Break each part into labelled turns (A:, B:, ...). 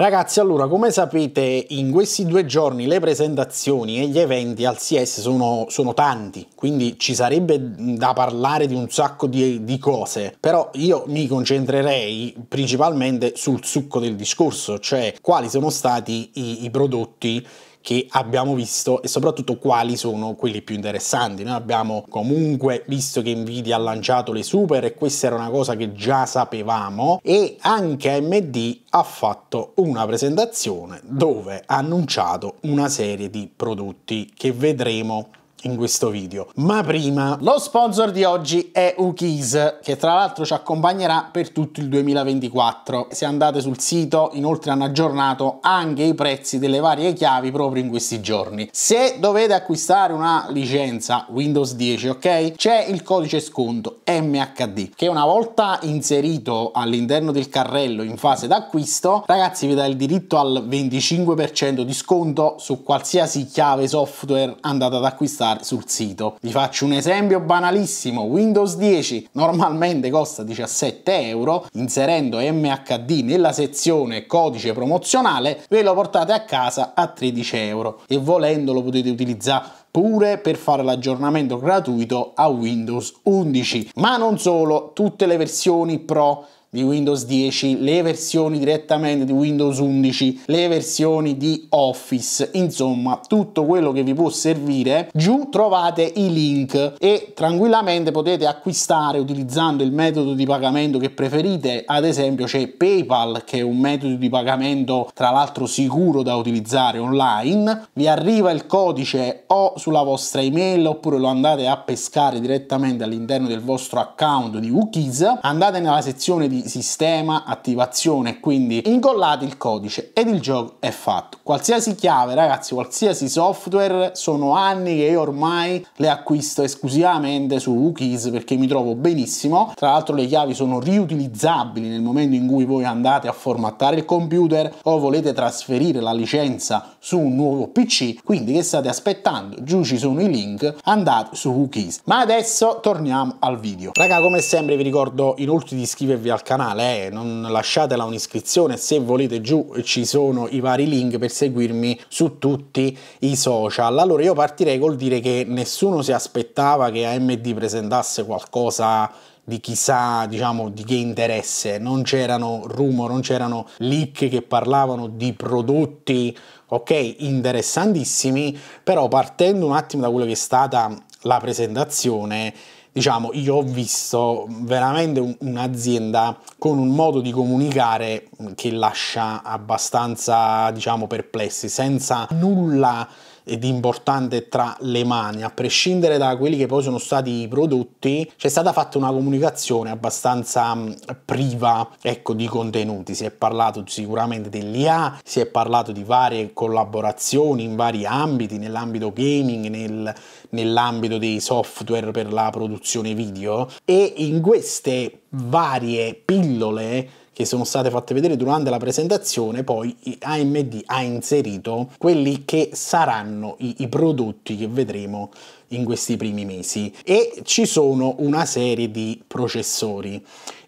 A: Ragazzi, allora, come sapete, in questi due giorni le presentazioni e gli eventi al CS sono, sono tanti, quindi ci sarebbe da parlare di un sacco di, di, cose, però io mi concentrerei principalmente sul succo del discorso, cioè quali sono stati i, i prodotti che abbiamo visto e soprattutto quali sono quelli più interessanti. Noi abbiamo comunque visto che Nvidia ha lanciato le super e questa era una cosa che già sapevamo e anche AMD ha fatto una presentazione dove ha annunciato una serie di prodotti che vedremo in questo video. Ma prima, lo sponsor di oggi è Ukis, che tra l'altro ci accompagnerà per tutto il 2024. Se andate sul sito, inoltre hanno aggiornato anche i prezzi delle varie chiavi proprio in questi giorni. Se dovete acquistare una licenza Windows 10, ok? C'è il codice sconto MHD, che una volta inserito all'interno del carrello in fase d'acquisto, ragazzi vi dà il diritto al 25% di sconto su qualsiasi chiave software andate ad acquistare trovare sul sito. Vi faccio un esempio banalissimo, Windows 10 normalmente costa 17 euro, inserendo MHD nella sezione codice promozionale ve lo portate a casa a 13 euro e volendo lo potete utilizzare pure per fare l'aggiornamento gratuito a Windows 11. Ma non solo, tutte le versioni Pro di Windows 10, le versioni direttamente di Windows 11, le versioni di Office, insomma tutto quello che vi può servire. Giù trovate i link e tranquillamente potete acquistare utilizzando il metodo di pagamento che preferite, ad esempio c'è PayPal che è un metodo di pagamento tra l'altro sicuro da utilizzare online, vi arriva il codice o sulla vostra email oppure lo andate a pescare direttamente all'interno del vostro account di Wookies, andate nella sezione di sistema, attivazione, quindi incollate il codice ed il gioco è fatto. Qualsiasi chiave, ragazzi, qualsiasi software, sono anni che io ormai le acquisto esclusivamente su Wookiees perché mi trovo benissimo. Tra l'altro le chiavi sono riutilizzabili nel momento in cui voi andate a formattare il computer o volete trasferire la licenza su un nuovo PC, quindi che state aspettando? Giù ci sono i link, andate su Wookiees. Ma adesso torniamo al video. Raga, come sempre vi ricordo inoltre di iscrivervi al canale canale, eh, non lasciatela un'iscrizione, se volete giù ci sono i vari link per seguirmi su tutti i social. Allora io partirei col dire che nessuno si aspettava che AMD presentasse qualcosa di chissà diciamo di che interesse, non c'erano rumor, non c'erano leak che parlavano di prodotti ok interessantissimi, però partendo un attimo da quello che è stata la presentazione diciamo, io ho visto veramente un, un'azienda con un modo di comunicare che lascia abbastanza, diciamo, perplessi, senza nulla ed importante tra le mani, a prescindere da quelli che poi sono stati i prodotti, c'è stata fatta una comunicazione abbastanza mm, priva ecco, di contenuti. Si è parlato sicuramente dell'IA, si è parlato di varie collaborazioni in vari ambiti, nell'ambito gaming, nel, nell'ambito dei software per la produzione video e in queste varie pillole che sono state fatte vedere durante la presentazione, poi AMD ha inserito quelli che saranno i, i prodotti che vedremo in questi primi mesi e ci sono una serie di processori.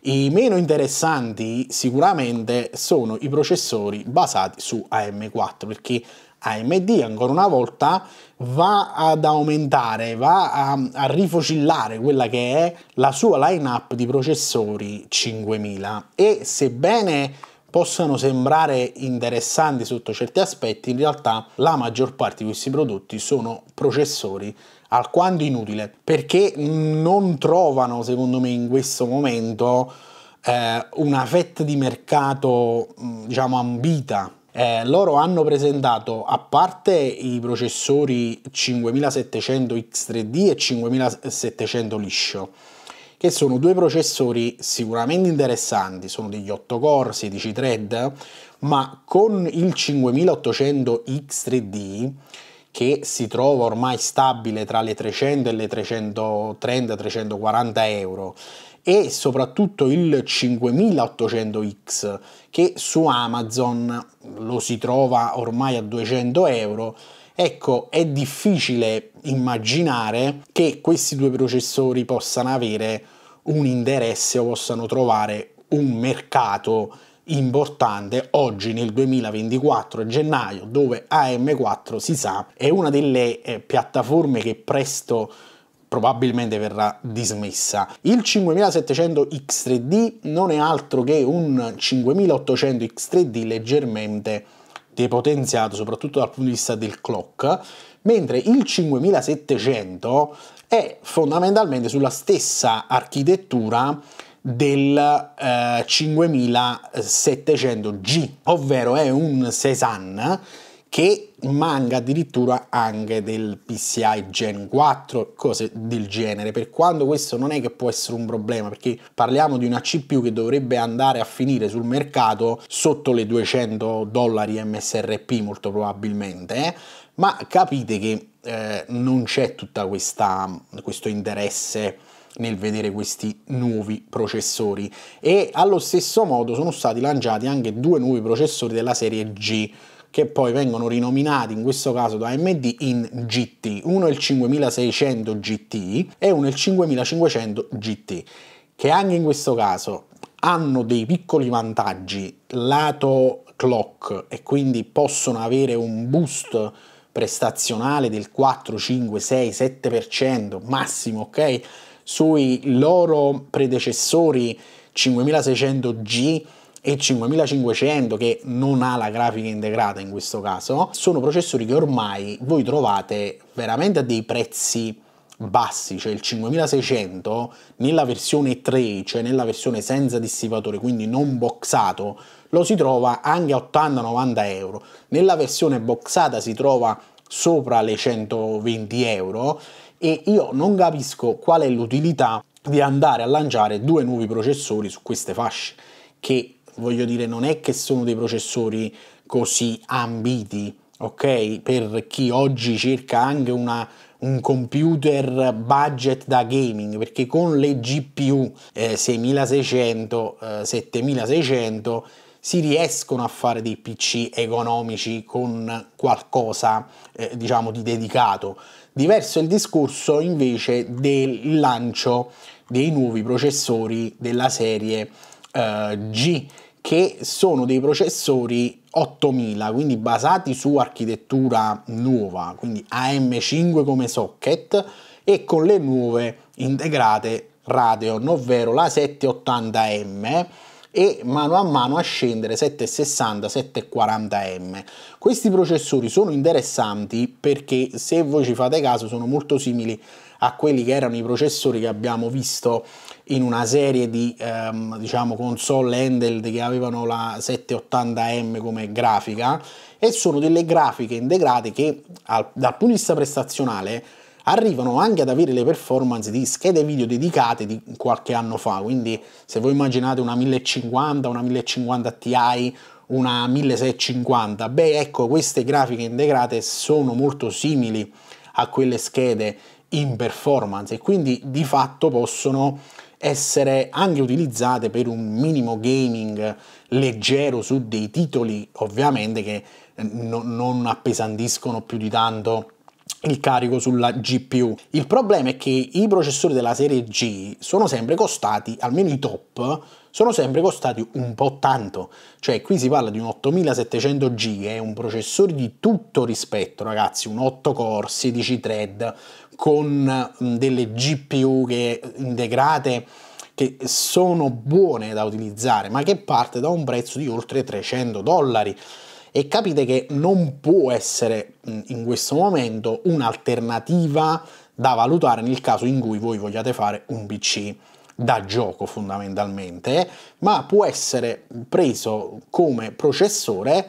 A: I meno interessanti sicuramente sono i processori basati su AM4 perché AMD ancora una volta va ad aumentare, va a, a rifocillare quella che è la sua line-up di processori 5000 e sebbene possano sembrare interessanti sotto certi aspetti, in realtà la maggior parte di questi prodotti sono processori alquanto inutili perché non trovano, secondo me, in questo momento eh, una fetta di mercato, diciamo, ambita eh, loro hanno presentato, a parte i processori 5700 X3D e 5700 liscio, che sono due processori sicuramente interessanti, sono degli 8 core, 16 thread, ma con il 5800 X3D che si trova ormai stabile tra le 300 e le 330-340 euro e soprattutto il 5800X che su Amazon lo si trova ormai a 200 euro. Ecco, è difficile immaginare che questi due processori possano avere un interesse o possano trovare un mercato importante oggi nel 2024 gennaio dove AM4 si sa è una delle eh, piattaforme che presto probabilmente verrà dismessa. Il 5700 X3D non è altro che un 5800 X3D leggermente depotenziato soprattutto dal punto di vista del clock, mentre il 5700 è fondamentalmente sulla stessa architettura del eh, 5700G, ovvero è un Cézanne che manca addirittura anche del PCI Gen 4, cose del genere, per quanto questo non è che può essere un problema, perché parliamo di una CPU che dovrebbe andare a finire sul mercato sotto le 200 dollari MSRP molto probabilmente, eh? ma capite che eh, non c'è tutto questo interesse nel vedere questi nuovi processori e allo stesso modo sono stati lanciati anche due nuovi processori della serie G che poi vengono rinominati in questo caso da AMD in GT. Uno è il 5600 GT e uno è il 5500 GT, che anche in questo caso hanno dei piccoli vantaggi lato clock e quindi possono avere un boost prestazionale del 4, 5, 6, 7% massimo, ok? Sui loro predecessori 5600G e 5500 che non ha la grafica integrata in questo caso, sono processori che ormai voi trovate veramente a dei prezzi bassi, cioè il 5600 nella versione 3, cioè nella versione senza dissipatore, quindi non boxato, lo si trova anche a 80-90 euro. Nella versione boxata si trova sopra le 120 euro e io non capisco qual è l'utilità di andare a lanciare due nuovi processori su queste fasce che voglio dire, non è che sono dei processori così ambiti, ok? Per chi oggi cerca anche una, un computer budget da gaming, perché con le GPU eh, 6600, eh, 7600 si riescono a fare dei PC economici con qualcosa, eh, diciamo, di dedicato. Diverso il discorso invece del lancio dei nuovi processori della serie eh, G che sono dei processori 8000, quindi basati su architettura nuova, quindi AM5 come socket e con le nuove integrate Radeon, ovvero la 780M e mano a mano a scendere 760, 740M. Questi processori sono interessanti perché se voi ci fate caso sono molto simili a quelli che erano i processori che abbiamo visto in una serie di ehm, diciamo console handheld che avevano la 780M come grafica e sono delle grafiche integrate che al, dal punto di vista prestazionale arrivano anche ad avere le performance di schede video dedicate di qualche anno fa, quindi se voi immaginate una 1050, una 1050 Ti, una 1650, beh ecco queste grafiche integrate sono molto simili a quelle schede in performance e quindi di fatto possono essere anche utilizzate per un minimo gaming leggero su dei titoli ovviamente che eh, non appesantiscono più di tanto il carico sulla GPU. Il problema è che i processori della serie G sono sempre costati, almeno i top, sono sempre costati un po' tanto. Cioè qui si parla di un 8700 G, è un processore di tutto rispetto ragazzi, un 8 core, 16 thread, con mm, delle GPU che integrate che sono buone da utilizzare, ma che parte da un prezzo di oltre 300 dollari e capite che non può essere mm, in questo momento un'alternativa da valutare nel caso in cui voi vogliate fare un PC da gioco fondamentalmente, ma può essere preso come processore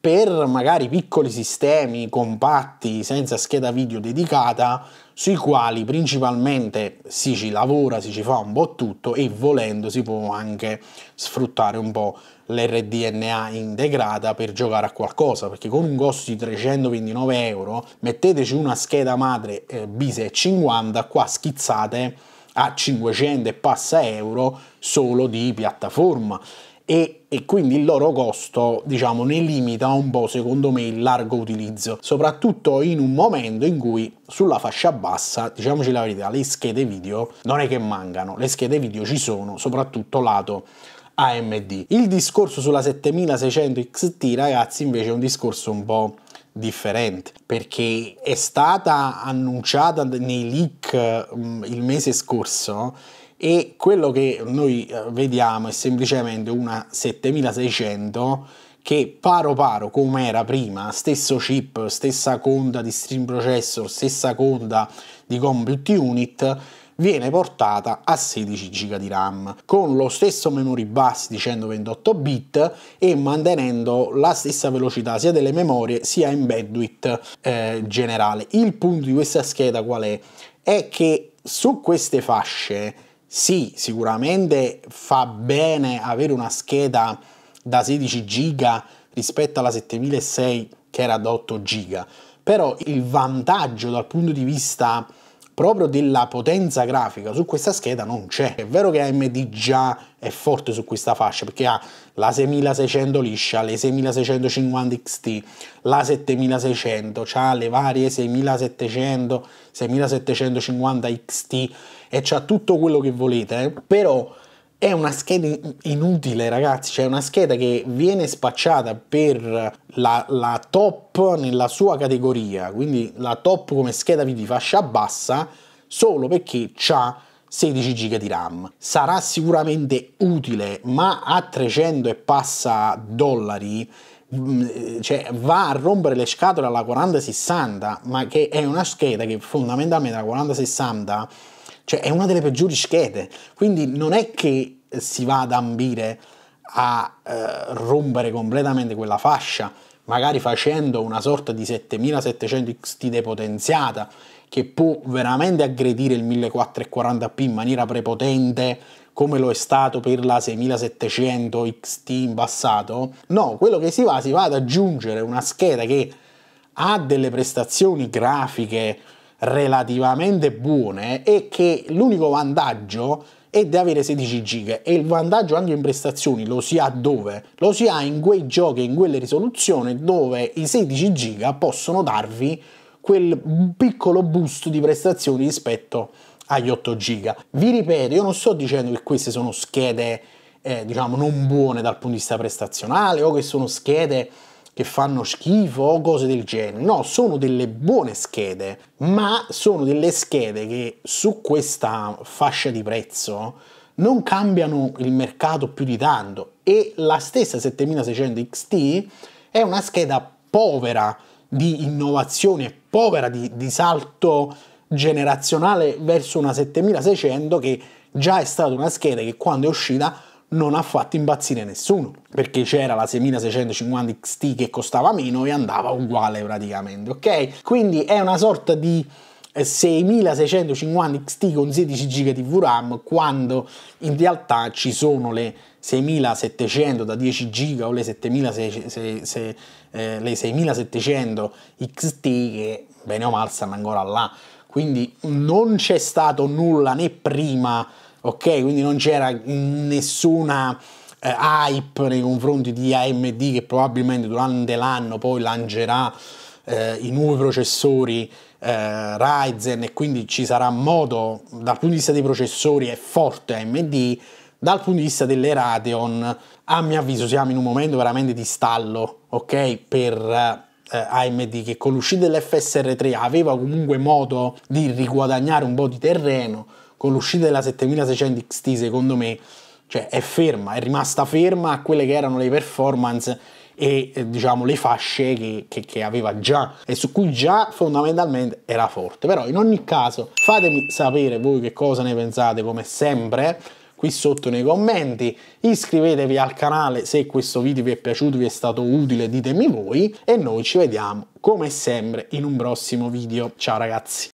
A: per magari piccoli sistemi compatti senza scheda video dedicata sui quali principalmente si ci lavora, si ci fa un po' tutto e volendo si può anche sfruttare un po' l'RDNA integrata per giocare a qualcosa perché con un costo di 329 euro metteteci una scheda madre eh, B650 qua schizzate a 500 e passa euro solo di piattaforma e, e, quindi il loro costo diciamo ne limita un po' secondo me il largo utilizzo soprattutto in un momento in cui sulla fascia bassa diciamoci la verità le schede video non è che mancano le schede video ci sono soprattutto lato AMD il discorso sulla 7600 XT ragazzi invece è un discorso un po' differente perché è stata annunciata nei leak um, il mese scorso e quello che noi eh, vediamo è semplicemente una 7600 che paro paro come era prima, stesso chip, stessa conta di stream processor, stessa conta di compute unit, viene portata a 16 GB di RAM con lo stesso memory bus di 128 bit e mantenendo la stessa velocità sia delle memorie sia in bandwidth eh, generale. Il punto di questa scheda qual è? È che su queste fasce sì, sicuramente fa bene avere una scheda da 16 giga rispetto alla 7600 che era da 8 giga, però il vantaggio dal punto di vista proprio della potenza grafica su questa scheda non c'è. È vero che AMD già è forte su questa fascia perché ha la 6600 liscia, le 6650 XT, la 7600, ha le varie 6700, 6750 XT e c'ha tutto quello che volete, eh? però è una scheda inutile, ragazzi. Cioè, una scheda che viene spacciata per la, la top nella sua categoria, quindi la top come scheda di fascia bassa, solo perché ha 16 GB di RAM. Sarà sicuramente utile, ma a 300 e passa dollari mm, eh, cioè, va a rompere le scatole alla 4060, ma che è una scheda che fondamentalmente la 4060 cioè è una delle peggiori schede, quindi non è che si va ad ambire a eh, rompere completamente quella fascia, magari facendo una sorta di 7700 XT depotenziata che può veramente aggredire il 1440p in maniera prepotente come lo è stato per la 6700 XT in passato. No, quello che si va, si va ad aggiungere una scheda che ha delle prestazioni grafiche relativamente buone è che l'unico vantaggio è di avere 16 giga e il vantaggio anche in prestazioni lo si ha dove? Lo si ha in quei giochi, in quelle risoluzioni dove i 16 giga possono darvi quel piccolo boost di prestazioni rispetto agli 8 giga. Vi ripeto, io non sto dicendo che queste sono schede eh, diciamo non buone dal punto di vista prestazionale o che sono schede che fanno schifo o cose del genere. No, sono delle buone schede, ma sono delle schede che su questa fascia di prezzo non cambiano il mercato più di tanto e la stessa 7600 XT è una scheda povera di innovazione, povera di, di salto generazionale verso una 7600 che già è stata una scheda che quando è uscita non ha fatto impazzire nessuno perché c'era la 6650 XT che costava meno e andava uguale praticamente, ok? Quindi è una sorta di 6650 eh, XT con 16 GB di VRAM quando in realtà ci sono le 6700 da 10 GB o le 6700 eh, XT che bene o male stanno ancora là. Quindi non c'è stato nulla né prima ok? Quindi non c'era nessuna eh, hype nei confronti di AMD che probabilmente durante l'anno poi lancerà eh, i nuovi processori eh, Ryzen e quindi ci sarà modo, dal punto di vista dei processori è forte AMD, dal punto di vista delle Radeon, a mio avviso siamo in un momento veramente di stallo, ok? Per eh, AMD che con l'uscita dell'FSR3 aveva comunque modo di riguadagnare un po' di terreno, con l'uscita della 7600 XT secondo me cioè, è ferma, è rimasta ferma a quelle che erano le performance e eh, diciamo le fasce che, che, che, aveva già e su cui già fondamentalmente era forte però in ogni caso fatemi sapere voi che cosa ne pensate come sempre qui sotto nei commenti iscrivetevi al canale se questo video vi è piaciuto vi è stato utile ditemi voi e noi ci vediamo come sempre in un prossimo video ciao ragazzi